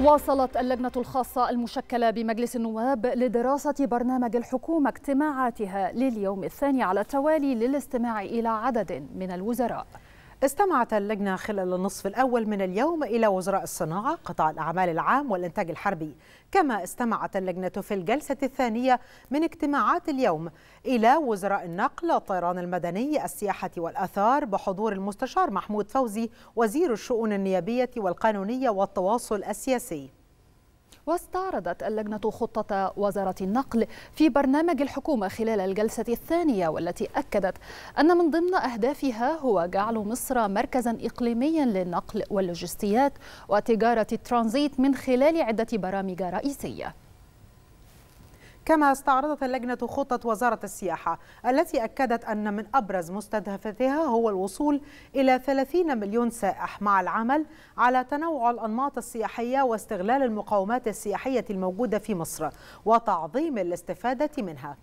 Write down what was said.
واصلت اللجنة الخاصة المشكلة بمجلس النواب لدراسة برنامج الحكومة اجتماعاتها لليوم الثاني على التوالي للاستماع إلى عدد من الوزراء استمعت اللجنة خلال النصف الأول من اليوم إلى وزراء الصناعة قطاع الأعمال العام والإنتاج الحربي كما استمعت اللجنة في الجلسة الثانية من اجتماعات اليوم إلى وزراء النقل الطيران المدني السياحة والأثار بحضور المستشار محمود فوزي وزير الشؤون النيابية والقانونية والتواصل السياسي واستعرضت اللجنة خطة وزارة النقل في برنامج الحكومة خلال الجلسة الثانية والتي أكدت أن من ضمن أهدافها هو جعل مصر مركزا إقليميا للنقل واللوجستيات وتجارة الترانزيت من خلال عدة برامج رئيسية كما استعرضت اللجنة خطة وزارة السياحة التي أكدت أن من أبرز مستهدفاتها هو الوصول إلى 30 مليون سائح مع العمل على تنوع الأنماط السياحية واستغلال المقاومات السياحية الموجودة في مصر وتعظيم الاستفادة منها